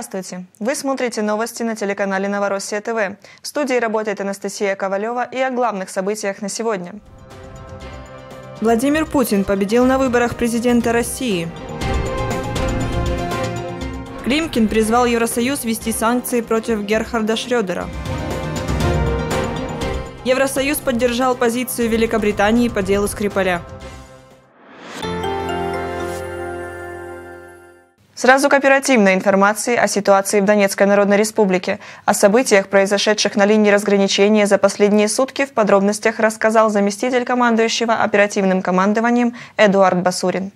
Здравствуйте! Вы смотрите новости на телеканале «Новороссия ТВ». В студии работает Анастасия Ковалева и о главных событиях на сегодня. Владимир Путин победил на выборах президента России. Климкин призвал Евросоюз ввести санкции против Герхарда Шредера. Евросоюз поддержал позицию Великобритании по делу Скрипаля. Сразу к оперативной информации о ситуации в Донецкой Народной Республике, о событиях, произошедших на линии разграничения за последние сутки, в подробностях рассказал заместитель командующего оперативным командованием Эдуард Басурин.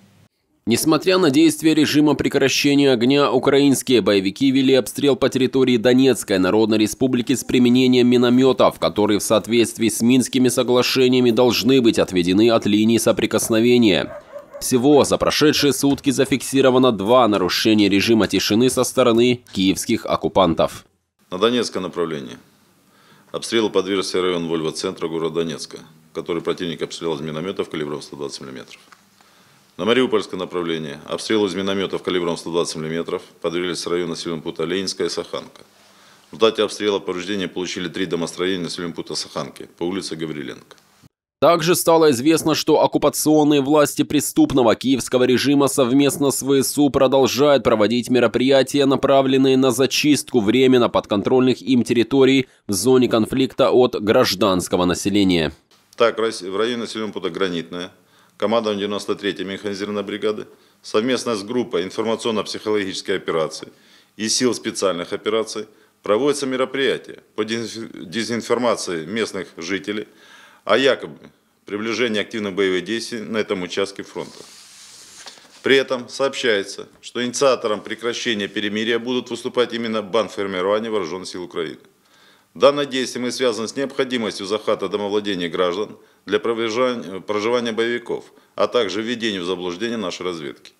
Несмотря на действия режима прекращения огня, украинские боевики вели обстрел по территории Донецкой Народной Республики с применением минометов, которые в соответствии с Минскими соглашениями должны быть отведены от линии соприкосновения. Всего за прошедшие сутки зафиксировано два нарушения режима тишины со стороны киевских оккупантов. На Донецкое направление. Обстрелу подвергся район Вольво-центра города Донецка, который противник обстрелял из минометов калибром 120 мм. На Мариупольское направление обстрелу из минометов калибром 120 мм подверглись район населенного пункта Ленинская и Саханка. В результате обстрела повреждения получили три домостроения населенного пункта Саханки по улице Гавриленко. Также стало известно, что оккупационные власти преступного киевского режима совместно с ВСУ продолжают проводить мероприятия, направленные на зачистку временно подконтрольных им территорий в зоне конфликта от гражданского населения. Так, в районе населенного пункта Гранитная, командование 93-й механизированной бригады, совместно с группой информационно-психологической операции и сил специальных операций проводятся мероприятия по дезинформации местных жителей, о якобы приближение активных боевых действий на этом участке фронта. При этом сообщается, что инициатором прекращения перемирия будут выступать именно банформирование вооруженных сил Украины. Данное действие мы связано с необходимостью захвата домовладения граждан для проживания боевиков, а также введения в заблуждение нашей разведки.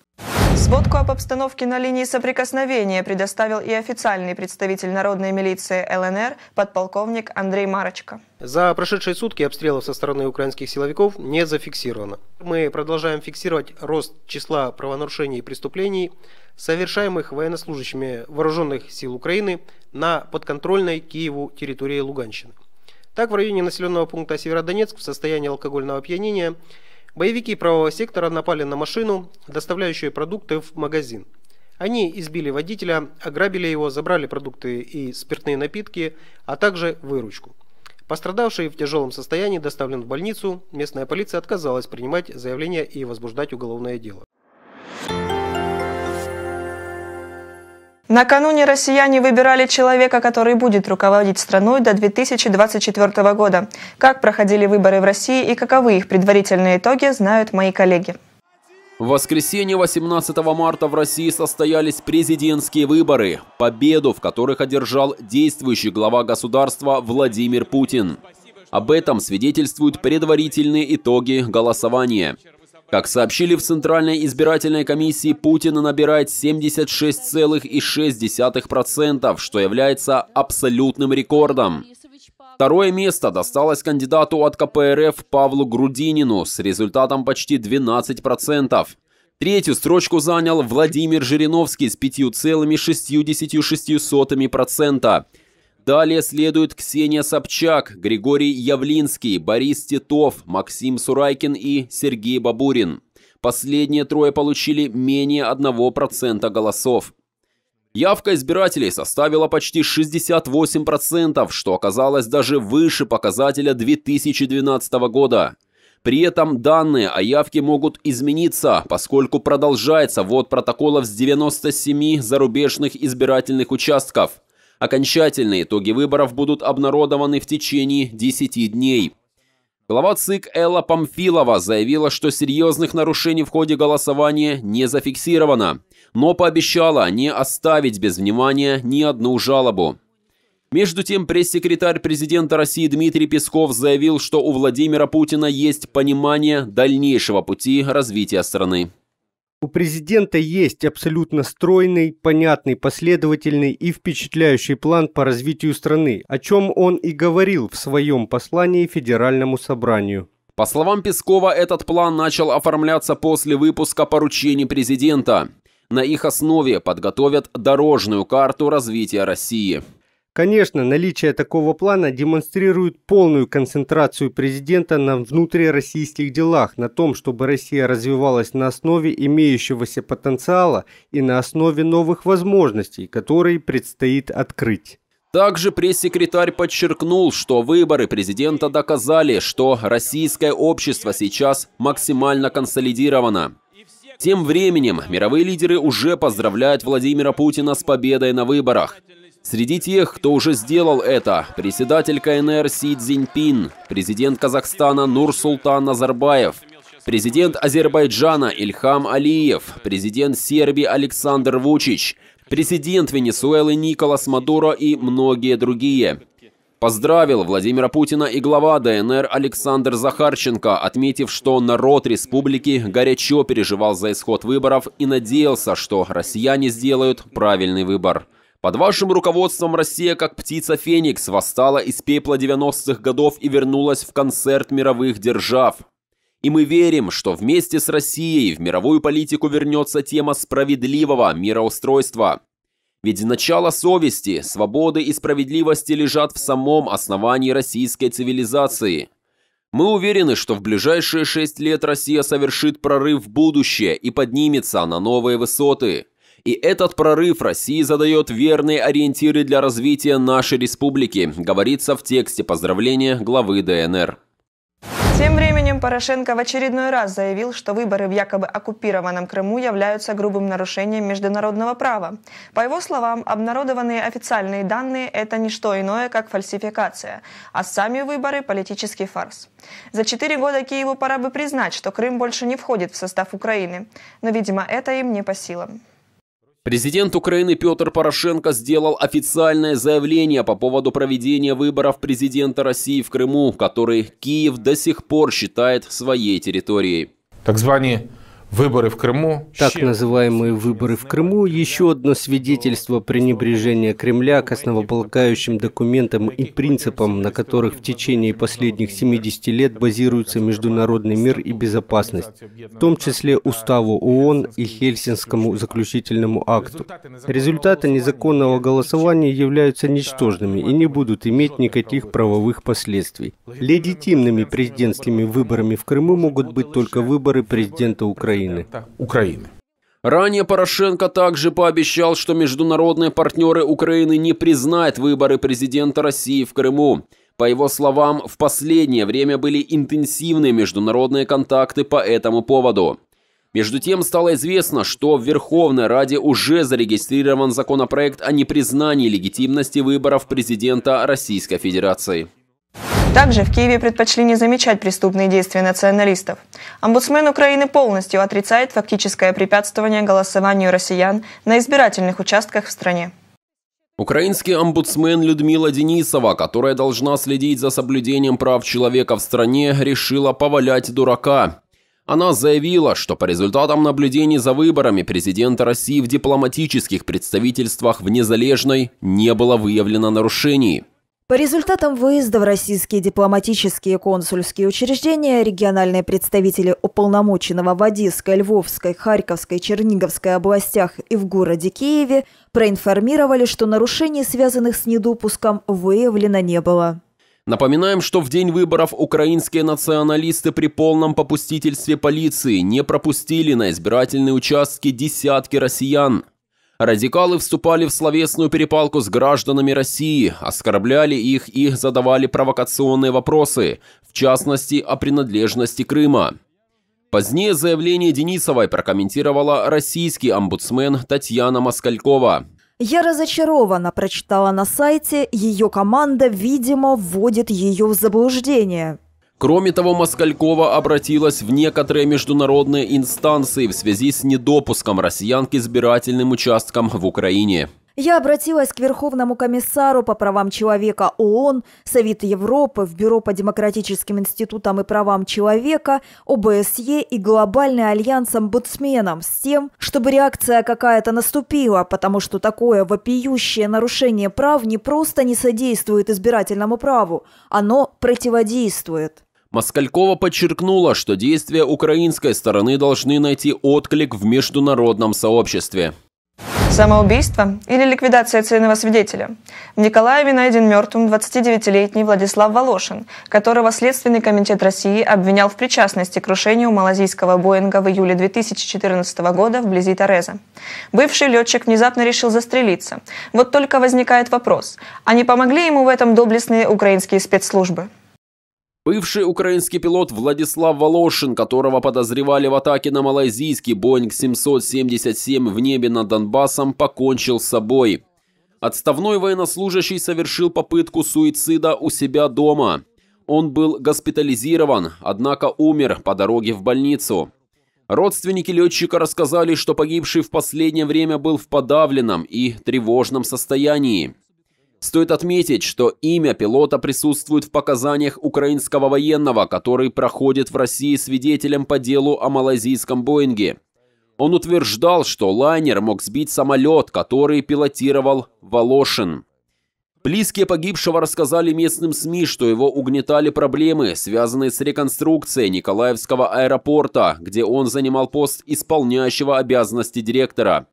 Сводку об обстановке на линии соприкосновения предоставил и официальный представитель народной милиции ЛНР подполковник Андрей Марочка. За прошедшие сутки обстрелов со стороны украинских силовиков не зафиксировано. Мы продолжаем фиксировать рост числа правонарушений и преступлений, совершаемых военнослужащими вооруженных сил Украины на подконтрольной Киеву территории Луганщины. Так, в районе населенного пункта Северодонецк в состоянии алкогольного опьянения – Боевики правого сектора напали на машину, доставляющую продукты в магазин. Они избили водителя, ограбили его, забрали продукты и спиртные напитки, а также выручку. Пострадавший в тяжелом состоянии доставлен в больницу, местная полиция отказалась принимать заявление и возбуждать уголовное дело. Накануне россияне выбирали человека, который будет руководить страной до 2024 года. Как проходили выборы в России и каковы их предварительные итоги, знают мои коллеги. В воскресенье 18 марта в России состоялись президентские выборы, победу в которых одержал действующий глава государства Владимир Путин. Об этом свидетельствуют предварительные итоги голосования. Как сообщили в Центральной избирательной комиссии, Путин набирает 76,6%, что является абсолютным рекордом. Второе место досталось кандидату от КПРФ Павлу Грудинину с результатом почти 12%. Третью строчку занял Владимир Жириновский с 5,66%. Далее следуют Ксения Собчак, Григорий Явлинский, Борис Титов, Максим Сурайкин и Сергей Бабурин. Последние трое получили менее 1% голосов. Явка избирателей составила почти 68%, что оказалось даже выше показателя 2012 года. При этом данные о явке могут измениться, поскольку продолжается ввод протоколов с 97 зарубежных избирательных участков – Окончательные итоги выборов будут обнародованы в течение 10 дней. Глава ЦИК Элла Памфилова заявила, что серьезных нарушений в ходе голосования не зафиксировано, но пообещала не оставить без внимания ни одну жалобу. Между тем, пресс-секретарь президента России Дмитрий Песков заявил, что у Владимира Путина есть понимание дальнейшего пути развития страны. У президента есть абсолютно стройный, понятный, последовательный и впечатляющий план по развитию страны, о чем он и говорил в своем послании Федеральному собранию. По словам Пескова, этот план начал оформляться после выпуска поручений президента. На их основе подготовят дорожную карту развития России. Конечно, наличие такого плана демонстрирует полную концентрацию президента на внутрироссийских делах, на том, чтобы Россия развивалась на основе имеющегося потенциала и на основе новых возможностей, которые предстоит открыть. Также пресс-секретарь подчеркнул, что выборы президента доказали, что российское общество сейчас максимально консолидировано. Тем временем мировые лидеры уже поздравляют Владимира Путина с победой на выборах. Среди тех, кто уже сделал это, председатель КНР Си Цзиньпин, президент Казахстана Нурсултан Назарбаев, президент Азербайджана Ильхам Алиев, президент Сербии Александр Вучич, президент Венесуэлы Николас Мадуро и многие другие. Поздравил Владимира Путина и глава ДНР Александр Захарченко, отметив, что народ республики горячо переживал за исход выборов и надеялся, что россияне сделают правильный выбор. Под вашим руководством Россия, как птица Феникс, восстала из пепла 90-х годов и вернулась в концерт мировых держав. И мы верим, что вместе с Россией в мировую политику вернется тема справедливого мироустройства. Ведь начало совести, свободы и справедливости лежат в самом основании российской цивилизации. Мы уверены, что в ближайшие шесть лет Россия совершит прорыв в будущее и поднимется на новые высоты. И этот прорыв России задает верные ориентиры для развития нашей республики, говорится в тексте поздравления главы ДНР. Тем временем Порошенко в очередной раз заявил, что выборы в якобы оккупированном Крыму являются грубым нарушением международного права. По его словам, обнародованные официальные данные – это не что иное, как фальсификация, а сами выборы – политический фарс. За четыре года Киеву пора бы признать, что Крым больше не входит в состав Украины, но, видимо, это им не по силам. Президент Украины Петр Порошенко сделал официальное заявление по поводу проведения выборов президента России в Крыму, который Киев до сих пор считает своей территорией. Так звані Выборы в Крыму. Так называемые выборы в Крыму – еще одно свидетельство пренебрежения Кремля к основополагающим документам и принципам, на которых в течение последних 70 лет базируется международный мир и безопасность, в том числе Уставу ООН и Хельсинскому заключительному акту. Результаты незаконного голосования являются ничтожными и не будут иметь никаких правовых последствий. Легитимными президентскими выборами в Крыму могут быть только выборы президента Украины Украины. Украины. Ранее Порошенко также пообещал, что международные партнеры Украины не признают выборы президента России в Крыму. По его словам, в последнее время были интенсивные международные контакты по этому поводу. Между тем стало известно, что в Верховной Раде уже зарегистрирован законопроект о непризнании легитимности выборов президента Российской Федерации. Также в Киеве предпочли не замечать преступные действия националистов. Омбудсмен Украины полностью отрицает фактическое препятствование голосованию россиян на избирательных участках в стране. Украинский омбудсмен Людмила Денисова, которая должна следить за соблюдением прав человека в стране, решила повалять дурака. Она заявила, что по результатам наблюдений за выборами президента России в дипломатических представительствах в Незалежной не было выявлено нарушений. По результатам выезда в российские дипломатические и консульские учреждения региональные представители уполномоченного в Одесской, Львовской, Харьковской, Черниговской областях и в городе Киеве проинформировали, что нарушений, связанных с недопуском, выявлено не было. Напоминаем, что в день выборов украинские националисты при полном попустительстве полиции не пропустили на избирательные участки десятки россиян. Радикалы вступали в словесную перепалку с гражданами России, оскорбляли их и задавали провокационные вопросы, в частности, о принадлежности Крыма. Позднее заявление Денисовой прокомментировала российский омбудсмен Татьяна Москалькова. Я разочарована, прочитала на сайте, ее команда, видимо, вводит ее в заблуждение. Кроме того, Москалькова обратилась в некоторые международные инстанции в связи с недопуском россиян к избирательным участкам в Украине. Я обратилась к Верховному комиссару по правам человека ООН, Совет Европы, в Бюро по демократическим институтам и правам человека, ОБСЕ и Глобальный альянс омбудсменам с тем, чтобы реакция какая-то наступила, потому что такое вопиющее нарушение прав не просто не содействует избирательному праву, оно противодействует. Москалькова подчеркнула, что действия украинской стороны должны найти отклик в международном сообществе. Самоубийство или ликвидация ценного свидетеля? В Николаеве найден мертвым 29-летний Владислав Волошин, которого Следственный комитет России обвинял в причастности к крушению малазийского Боинга в июле 2014 года вблизи Тореза. Бывший летчик внезапно решил застрелиться. Вот только возникает вопрос, а не помогли ему в этом доблестные украинские спецслужбы? Бывший украинский пилот Владислав Волошин, которого подозревали в атаке на малайзийский Боинг 777 в небе над Донбассом, покончил с собой. Отставной военнослужащий совершил попытку суицида у себя дома. Он был госпитализирован, однако умер по дороге в больницу. Родственники летчика рассказали, что погибший в последнее время был в подавленном и тревожном состоянии. Стоит отметить, что имя пилота присутствует в показаниях украинского военного, который проходит в России свидетелем по делу о малазийском Боинге. Он утверждал, что лайнер мог сбить самолет, который пилотировал Волошин. Близкие погибшего рассказали местным СМИ, что его угнетали проблемы, связанные с реконструкцией Николаевского аэропорта, где он занимал пост исполняющего обязанности директора.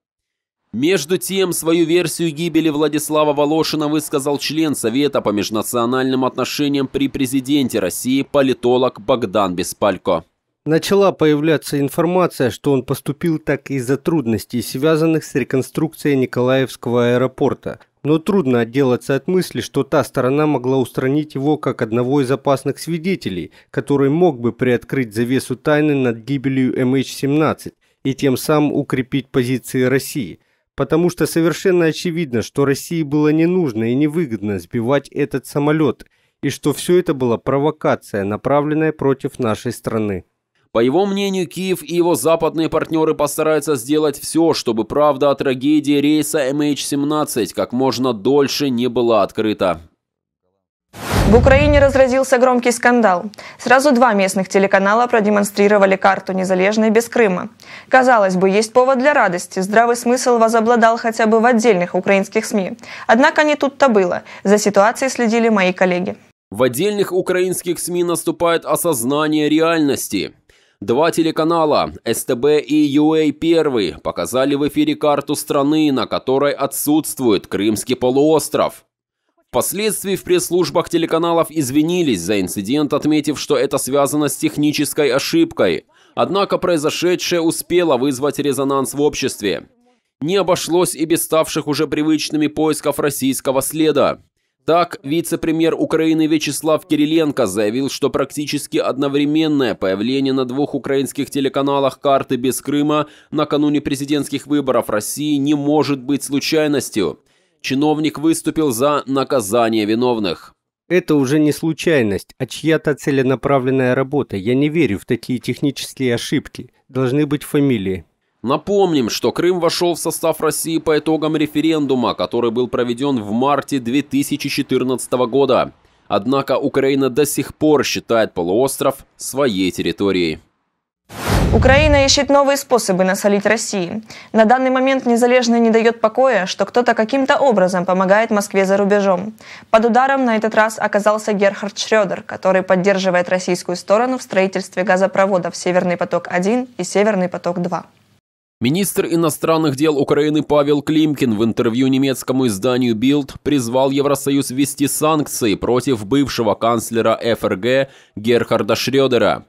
Между тем, свою версию гибели Владислава Волошина высказал член Совета по межнациональным отношениям при президенте России политолог Богдан Беспалько. Начала появляться информация, что он поступил так из-за трудностей, связанных с реконструкцией Николаевского аэропорта. Но трудно отделаться от мысли, что та сторона могла устранить его как одного из опасных свидетелей, который мог бы приоткрыть завесу тайны над гибелью MH17 и тем самым укрепить позиции России – потому что совершенно очевидно, что России было не нужно и невыгодно сбивать этот самолет, и что все это была провокация, направленная против нашей страны. По его мнению, Киев и его западные партнеры постараются сделать все, чтобы правда о трагедии рейса MH17 как можно дольше не была открыта. В Украине разразился громкий скандал. Сразу два местных телеканала продемонстрировали карту незалежной без Крыма. Казалось бы, есть повод для радости. Здравый смысл возобладал хотя бы в отдельных украинских СМИ. Однако не тут-то было. За ситуацией следили мои коллеги. В отдельных украинских СМИ наступает осознание реальности. Два телеканала, СТБ и UA1, показали в эфире карту страны, на которой отсутствует Крымский полуостров. Впоследствии в пресс-службах телеканалов извинились за инцидент, отметив, что это связано с технической ошибкой. Однако произошедшее успело вызвать резонанс в обществе. Не обошлось и без ставших уже привычными поисков российского следа. Так, вице-премьер Украины Вячеслав Кириленко заявил, что практически одновременное появление на двух украинских телеканалах карты без Крыма накануне президентских выборов России не может быть случайностью – чиновник выступил за наказание виновных. Это уже не случайность, а чья-то целенаправленная работа. Я не верю в такие технические ошибки. Должны быть фамилии. Напомним, что Крым вошел в состав России по итогам референдума, который был проведен в марте 2014 года. Однако Украина до сих пор считает полуостров своей территорией. Украина ищет новые способы насолить России. На данный момент незалежный не дает покоя, что кто-то каким-то образом помогает Москве за рубежом. Под ударом на этот раз оказался Герхард Шредер, который поддерживает российскую сторону в строительстве газопроводов «Северный поток-1» и «Северный поток-2». Министр иностранных дел Украины Павел Климкин в интервью немецкому изданию Bild призвал Евросоюз ввести санкции против бывшего канцлера ФРГ Герхарда Шредера.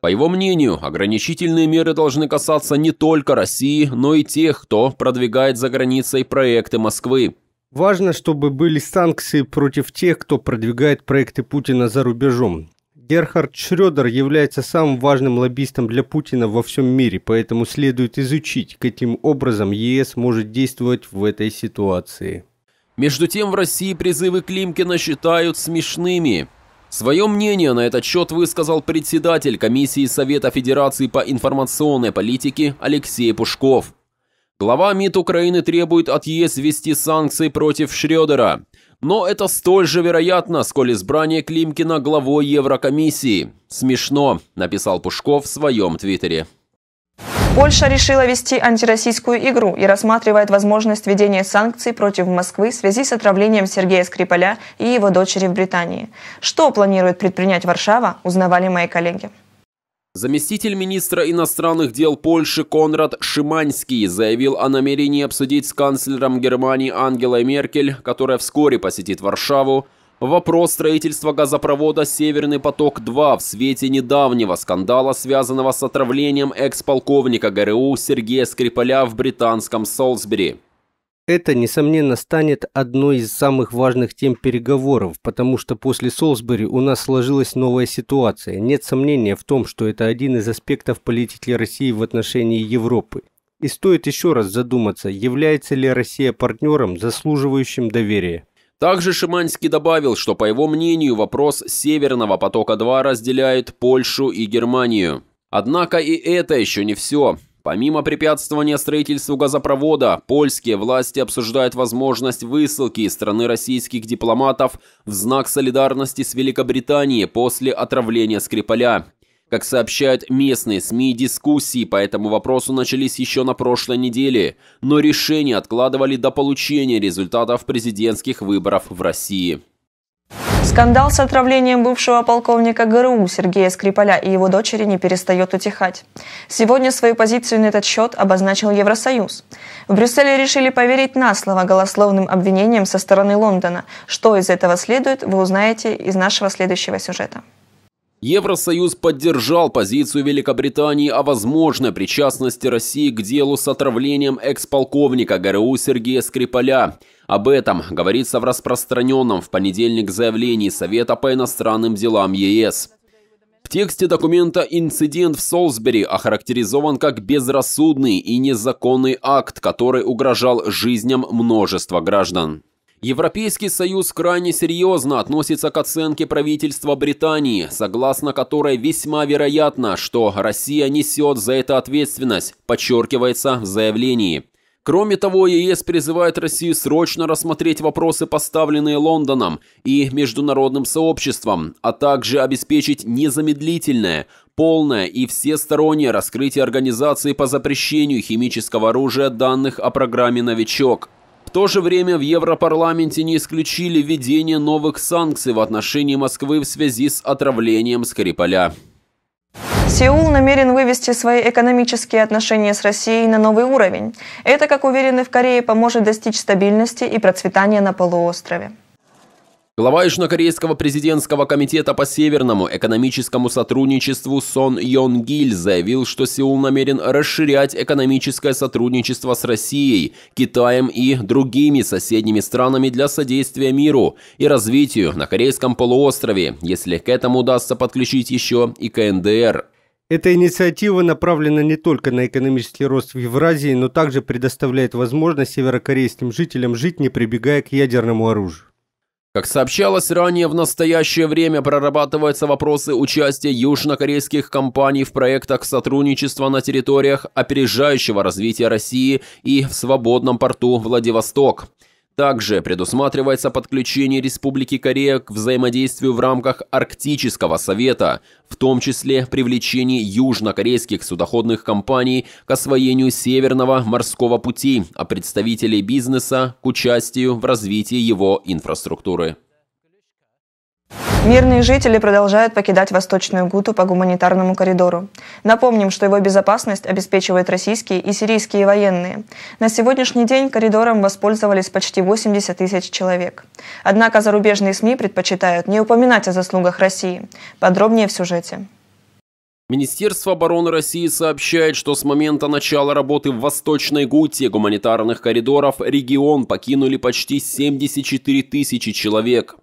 По его мнению, ограничительные меры должны касаться не только России, но и тех, кто продвигает за границей проекты Москвы. Важно, чтобы были санкции против тех, кто продвигает проекты Путина за рубежом. Герхард Шредер является самым важным лоббистом для Путина во всем мире, поэтому следует изучить, каким образом ЕС может действовать в этой ситуации. Между тем в России призывы Климкина считают смешными. Свое мнение на этот счет высказал председатель Комиссии Совета Федерации по информационной политике Алексей Пушков. Глава МИД Украины требует от ЕС ввести санкции против Шредера. Но это столь же вероятно, сколь избрание Климкина главой Еврокомиссии. «Смешно», – написал Пушков в своем твиттере. Польша решила вести антироссийскую игру и рассматривает возможность введения санкций против Москвы в связи с отравлением Сергея Скрипаля и его дочери в Британии. Что планирует предпринять Варшава, узнавали мои коллеги. Заместитель министра иностранных дел Польши Конрад Шиманский заявил о намерении обсудить с канцлером Германии Ангелой Меркель, которая вскоре посетит Варшаву, Вопрос строительства газопровода «Северный поток-2» в свете недавнего скандала, связанного с отравлением экс-полковника ГРУ Сергея Скрипаля в британском Солсбери. Это, несомненно, станет одной из самых важных тем переговоров, потому что после Солсбери у нас сложилась новая ситуация. Нет сомнения в том, что это один из аспектов политики России в отношении Европы. И стоит еще раз задуматься, является ли Россия партнером, заслуживающим доверия. Также Шиманский добавил, что, по его мнению, вопрос «Северного потока-2» разделяет Польшу и Германию. Однако и это еще не все. Помимо препятствования строительству газопровода, польские власти обсуждают возможность высылки из страны российских дипломатов в знак солидарности с Великобританией после отравления Скрипаля. Как сообщают местные СМИ, дискуссии по этому вопросу начались еще на прошлой неделе, но решение откладывали до получения результатов президентских выборов в России. Скандал с отравлением бывшего полковника ГРУ Сергея Скрипаля и его дочери не перестает утихать. Сегодня свою позицию на этот счет обозначил Евросоюз. В Брюсселе решили поверить на слово голословным обвинениям со стороны Лондона. Что из этого следует, вы узнаете из нашего следующего сюжета. Евросоюз поддержал позицию Великобритании о возможной причастности России к делу с отравлением экс-полковника ГРУ Сергея Скрипаля. Об этом говорится в распространенном в понедельник заявлении Совета по иностранным делам ЕС. В тексте документа инцидент в Солсбери охарактеризован как безрассудный и незаконный акт, который угрожал жизням множества граждан. Европейский Союз крайне серьезно относится к оценке правительства Британии, согласно которой весьма вероятно, что Россия несет за это ответственность, подчеркивается в заявлении. Кроме того, ЕС призывает Россию срочно рассмотреть вопросы, поставленные Лондоном и международным сообществом, а также обеспечить незамедлительное, полное и всестороннее раскрытие организации по запрещению химического оружия данных о программе «Новичок». В то же время в Европарламенте не исключили введение новых санкций в отношении Москвы в связи с отравлением Скрипаля. Сеул намерен вывести свои экономические отношения с Россией на новый уровень. Это, как уверены в Корее, поможет достичь стабильности и процветания на полуострове. Глава Южнокорейского президентского комитета по северному экономическому сотрудничеству Сон Йон Гиль заявил, что Сеул намерен расширять экономическое сотрудничество с Россией, Китаем и другими соседними странами для содействия миру и развитию на Корейском полуострове, если к этому удастся подключить еще и КНДР. Эта инициатива направлена не только на экономический рост в Евразии, но также предоставляет возможность северокорейским жителям жить, не прибегая к ядерному оружию. Как сообщалось ранее, в настоящее время прорабатываются вопросы участия южнокорейских компаний в проектах сотрудничества на территориях опережающего развития России и в свободном порту Владивосток. Также предусматривается подключение Республики Корея к взаимодействию в рамках Арктического совета, в том числе привлечение южнокорейских судоходных компаний к освоению Северного морского пути, а представителей бизнеса к участию в развитии его инфраструктуры. Мирные жители продолжают покидать Восточную Гуту по гуманитарному коридору. Напомним, что его безопасность обеспечивают российские и сирийские военные. На сегодняшний день коридором воспользовались почти 80 тысяч человек. Однако зарубежные СМИ предпочитают не упоминать о заслугах России. Подробнее в сюжете. Министерство обороны России сообщает, что с момента начала работы в Восточной Гуте гуманитарных коридоров регион покинули почти 74 тысячи человек.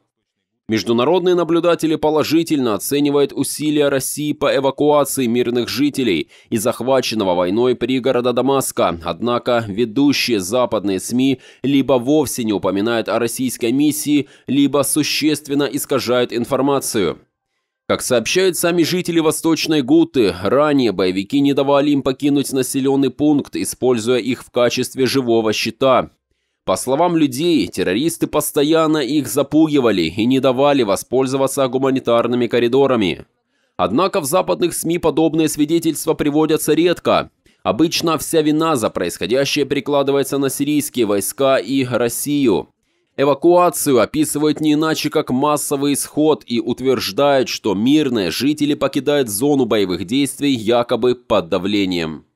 Международные наблюдатели положительно оценивают усилия России по эвакуации мирных жителей из захваченного войной пригорода Дамаска, однако ведущие западные СМИ либо вовсе не упоминают о российской миссии, либо существенно искажают информацию. Как сообщают сами жители Восточной Гуты, ранее боевики не давали им покинуть населенный пункт, используя их в качестве живого щита. По словам людей, террористы постоянно их запугивали и не давали воспользоваться гуманитарными коридорами. Однако в западных СМИ подобные свидетельства приводятся редко. Обычно вся вина за происходящее перекладывается на сирийские войска и Россию. Эвакуацию описывают не иначе, как массовый исход и утверждают, что мирные жители покидают зону боевых действий якобы под давлением.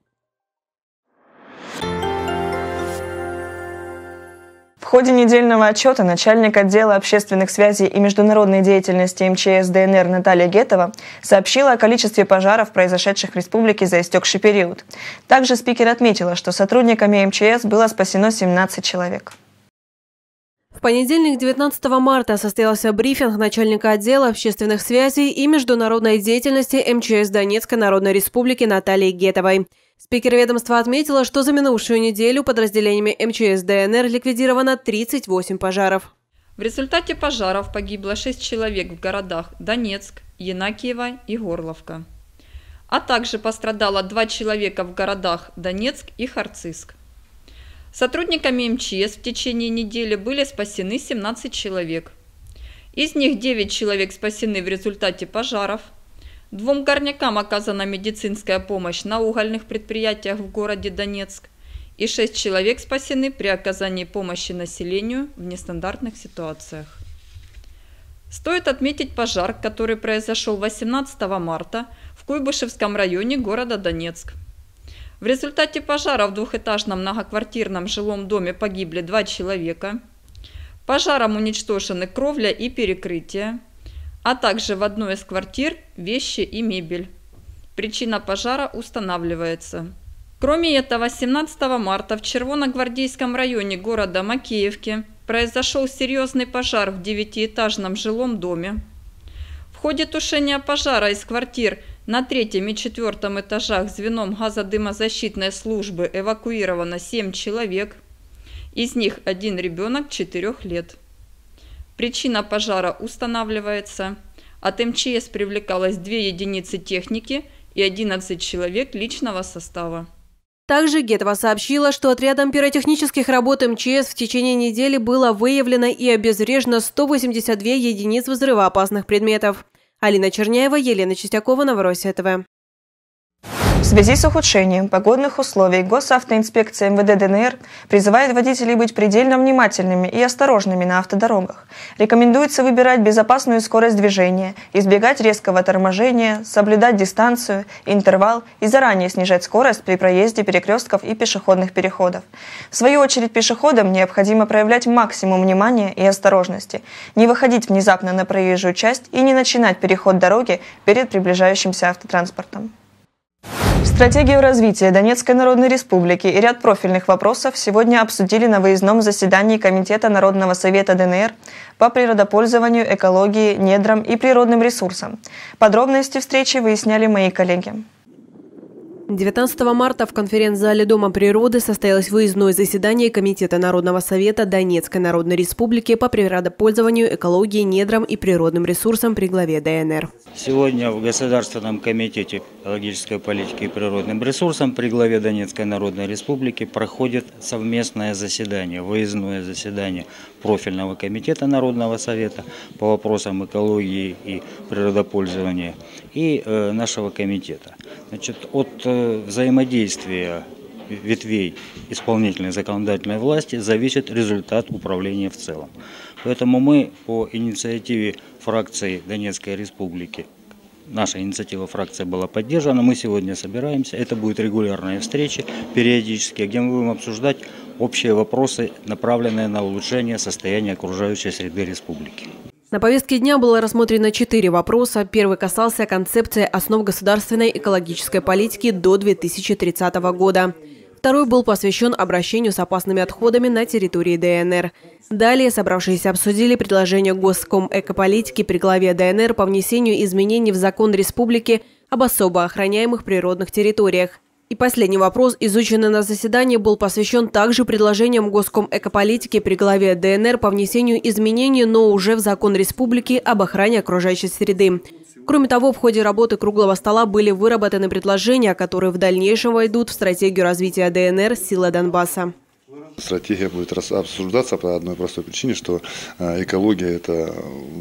ходе недельного отчета начальник отдела общественных связей и международной деятельности МЧС ДНР Наталья Гетова сообщила о количестве пожаров, произошедших в республике за истекший период. Также спикер отметила, что сотрудниками МЧС было спасено 17 человек. В понедельник, 19 марта, состоялся брифинг начальника отдела общественных связей и международной деятельности МЧС Донецкой Народной Республики Натальи Гетовой. Спикер ведомства отметила, что за минувшую неделю подразделениями МЧС ДНР ликвидировано 38 пожаров. В результате пожаров погибло 6 человек в городах Донецк, Янакиева и Горловка. А также пострадало 2 человека в городах Донецк и Харциск. Сотрудниками МЧС в течение недели были спасены 17 человек. Из них 9 человек спасены в результате пожаров – Двум горнякам оказана медицинская помощь на угольных предприятиях в городе Донецк. И шесть человек спасены при оказании помощи населению в нестандартных ситуациях. Стоит отметить пожар, который произошел 18 марта в Куйбышевском районе города Донецк. В результате пожара в двухэтажном многоквартирном жилом доме погибли два человека. Пожаром уничтожены кровля и перекрытие а также в одну из квартир вещи и мебель. Причина пожара устанавливается. Кроме этого, 17 марта в Червоногвардейском районе города Макеевки произошел серьезный пожар в девятиэтажном жилом доме. В ходе тушения пожара из квартир на третьем и четвертом этажах звеном газодымозащитной службы эвакуировано 7 человек, из них один ребенок 4 лет. Причина пожара устанавливается. От МЧС привлекалось 2 единицы техники и 11 человек личного состава. Также Гетва сообщила, что отрядом пиротехнических работ МЧС в течение недели было выявлено и обезврежено 182 единиц взрывоопасных предметов. Алина Черняева, Елена Чистякова, Новороссия ТВ. В связи с ухудшением погодных условий Госавтоинспекция МВД ДНР призывает водителей быть предельно внимательными и осторожными на автодорогах. Рекомендуется выбирать безопасную скорость движения, избегать резкого торможения, соблюдать дистанцию, интервал и заранее снижать скорость при проезде перекрестков и пешеходных переходов. В свою очередь пешеходам необходимо проявлять максимум внимания и осторожности, не выходить внезапно на проезжую часть и не начинать переход дороги перед приближающимся автотранспортом. Стратегию развития Донецкой Народной Республики и ряд профильных вопросов сегодня обсудили на выездном заседании Комитета Народного Совета ДНР по природопользованию, экологии, недрам и природным ресурсам. Подробности встречи выясняли мои коллеги. 19 марта в конференц-зале Дома природы состоялось выездное заседание Комитета Народного совета Донецкой Народной Республики по природопользованию, экологии, недрам и природным ресурсам при главе ДНР. Сегодня в Государственном комитете экологической политики и природным ресурсам при главе Донецкой Народной Республики проходит совместное заседание, выездное заседание профильного комитета Народного совета по вопросам экологии и природопользования и э, нашего комитета. Значит, от э, взаимодействия ветвей исполнительной законодательной власти зависит результат управления в целом. Поэтому мы по инициативе фракции Донецкой Республики наша инициатива фракция была поддержана. Мы сегодня собираемся. Это будет регулярные встречи периодически, где мы будем обсуждать общие вопросы, направленные на улучшение состояния окружающей среды республики. На повестке дня было рассмотрено четыре вопроса. Первый касался концепции основ государственной экологической политики до 2030 года. Второй был посвящен обращению с опасными отходами на территории ДНР. Далее собравшиеся обсудили предложение Госком экополитики при главе ДНР по внесению изменений в закон республики об особо охраняемых природных территориях. И последний вопрос, изученный на заседании, был посвящен также предложениям Госком экополитики при главе ДНР по внесению изменений, но уже в закон республики об охране окружающей среды. Кроме того, в ходе работы круглого стола были выработаны предложения, которые в дальнейшем войдут в стратегию развития ДНР «Сила Донбасса». Стратегия будет обсуждаться по одной простой причине, что э, экология это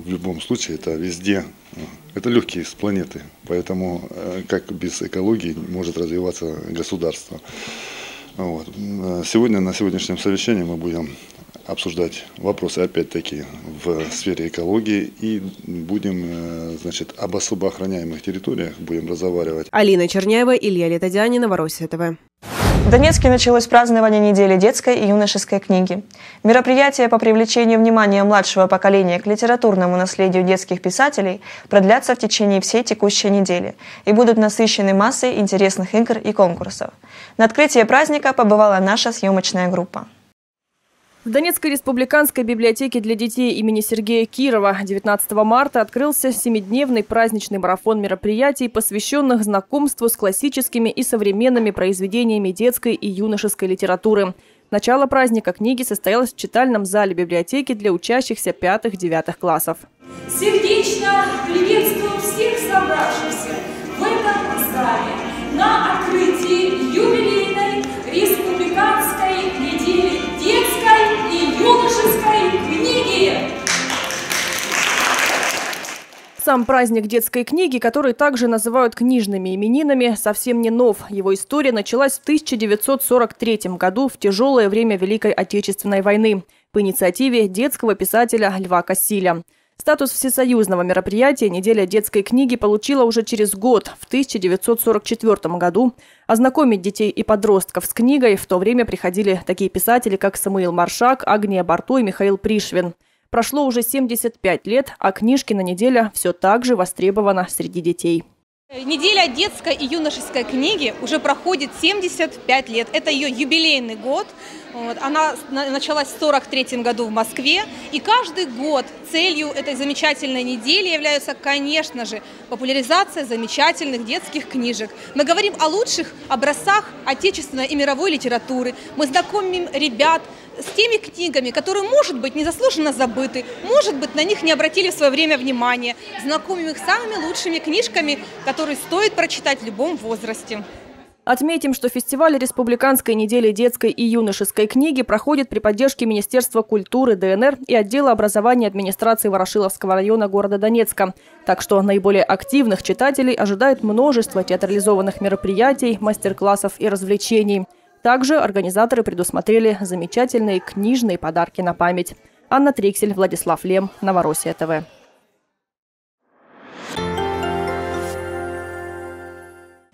в любом случае, это везде, э, это легкие с планеты. Поэтому э, как без экологии может развиваться государство. Вот. Сегодня на сегодняшнем совещании мы будем обсуждать вопросы, опять-таки, в сфере экологии и будем, э, значит, об особо охраняемых территориях будем разговаривать. Алина Черняева, Илья Летодяни, Новороссия ТВ. В Донецке началось празднование недели детской и юношеской книги. Мероприятие по привлечению внимания младшего поколения к литературному наследию детских писателей продлятся в течение всей текущей недели и будут насыщены массой интересных игр и конкурсов. На открытие праздника побывала наша съемочная группа. В Донецкой республиканской библиотеке для детей имени Сергея Кирова 19 марта открылся семидневный праздничный марафон мероприятий, посвященных знакомству с классическими и современными произведениями детской и юношеской литературы. Начало праздника книги состоялось в читальном зале библиотеки для учащихся пятых-девятых классов. Сердечно приветствую всех собравшихся в этом зале на открытии Сам праздник детской книги, который также называют книжными именинами, совсем не нов. Его история началась в 1943 году в тяжелое время Великой Отечественной войны по инициативе детского писателя Льва Кассиля. Статус всесоюзного мероприятия «Неделя детской книги» получила уже через год, в 1944 году. Ознакомить детей и подростков с книгой в то время приходили такие писатели, как Самуил Маршак, Агния Барто и Михаил Пришвин – Прошло уже 75 лет, а книжки на неделя все так же востребована среди детей. Неделя детской и юношеской книги уже проходит 75 лет. Это ее юбилейный год. Вот. Она началась в 1943 году в Москве. И каждый год целью этой замечательной недели являются, конечно же, популяризация замечательных детских книжек. Мы говорим о лучших образцах отечественной и мировой литературы. Мы знакомим ребят с теми книгами, которые, может быть, незаслуженно забыты, может быть, на них не обратили в свое время внимания. Знакомим их с самыми лучшими книжками, которые стоит прочитать в любом возрасте. Отметим, что фестиваль Республиканской недели детской и юношеской книги проходит при поддержке Министерства культуры ДНР и отдела образования администрации Ворошиловского района города Донецка. Так что наиболее активных читателей ожидает множество театрализованных мероприятий, мастер-классов и развлечений. Также организаторы предусмотрели замечательные книжные подарки на память. Анна Триксель, Владислав Лем, Новороссия ТВ.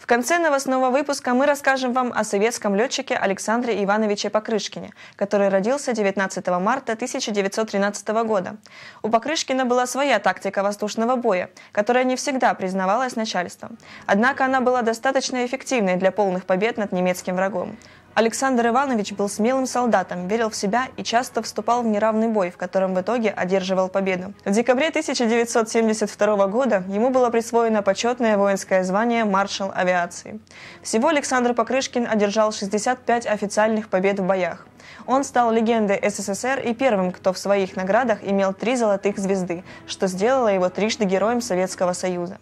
В конце новостного выпуска мы расскажем вам о советском летчике Александре Ивановиче Покрышкине, который родился 19 марта 1913 года. У Покрышкина была своя тактика воздушного боя, которая не всегда признавалась начальством. Однако она была достаточно эффективной для полных побед над немецким врагом. Александр Иванович был смелым солдатом, верил в себя и часто вступал в неравный бой, в котором в итоге одерживал победу. В декабре 1972 года ему было присвоено почетное воинское звание маршал авиации. Всего Александр Покрышкин одержал 65 официальных побед в боях. Он стал легендой СССР и первым, кто в своих наградах имел три золотых звезды, что сделало его трижды Героем Советского Союза.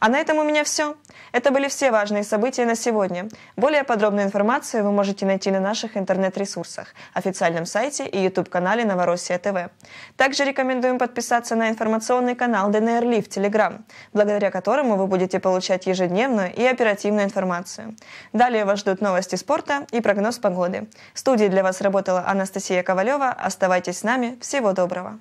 А на этом у меня все. Это были все важные события на сегодня. Более подробную информацию вы можете найти на наших интернет-ресурсах, официальном сайте и YouTube-канале Новороссия ТВ. Также рекомендуем подписаться на информационный канал ДНР Лив в Telegram, благодаря которому вы будете получать ежедневную и оперативную информацию. Далее вас ждут новости спорта и прогноз погоды. В студии для вас работала Анастасия Ковалева. Оставайтесь с нами. Всего доброго.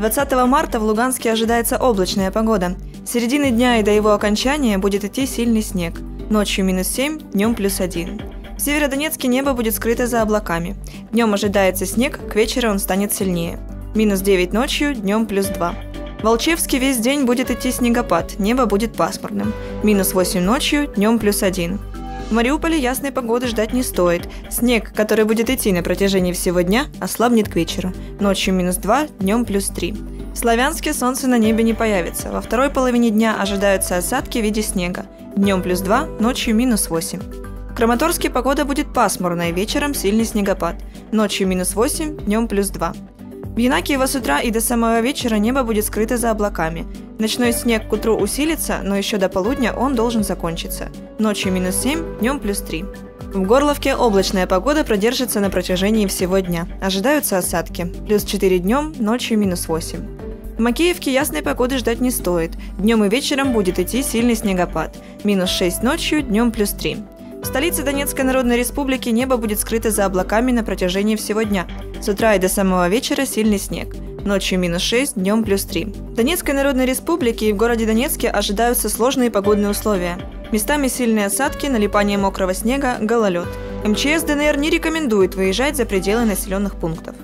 20 марта в Луганске ожидается облачная погода. С середины дня и до его окончания будет идти сильный снег. Ночью минус 7, днем плюс 1. В Северодонецке небо будет скрыто за облаками. Днем ожидается снег, к вечеру он станет сильнее. Минус 9 ночью, днем плюс 2. В Волчевске весь день будет идти снегопад, небо будет пасмурным. Минус 8 ночью, днем плюс 1. В Мариуполе ясной погоды ждать не стоит. Снег, который будет идти на протяжении всего дня, ослабнет к вечеру. Ночью минус 2, днем плюс 3. В Славянске солнце на небе не появится. Во второй половине дня ожидаются осадки в виде снега. Днем плюс 2, ночью минус 8. В Краматорске погода будет пасмурная, вечером сильный снегопад. Ночью минус 8, днем плюс 2. В Янакиево с утра и до самого вечера небо будет скрыто за облаками. Ночной снег к утру усилится, но еще до полудня он должен закончиться. Ночью минус 7, днем плюс 3. В Горловке облачная погода продержится на протяжении всего дня. Ожидаются осадки. Плюс 4 днем, ночью минус 8. В Макеевке ясной погоды ждать не стоит. Днем и вечером будет идти сильный снегопад. Минус 6 ночью, днем плюс 3. В столице Донецкой Народной Республики небо будет скрыто за облаками на протяжении всего дня. С утра и до самого вечера сильный снег. Ночью минус 6, днем плюс 3. В Донецкой Народной Республике и в городе Донецке ожидаются сложные погодные условия. Местами сильные осадки, налипание мокрого снега, гололед. МЧС ДНР не рекомендует выезжать за пределы населенных пунктов.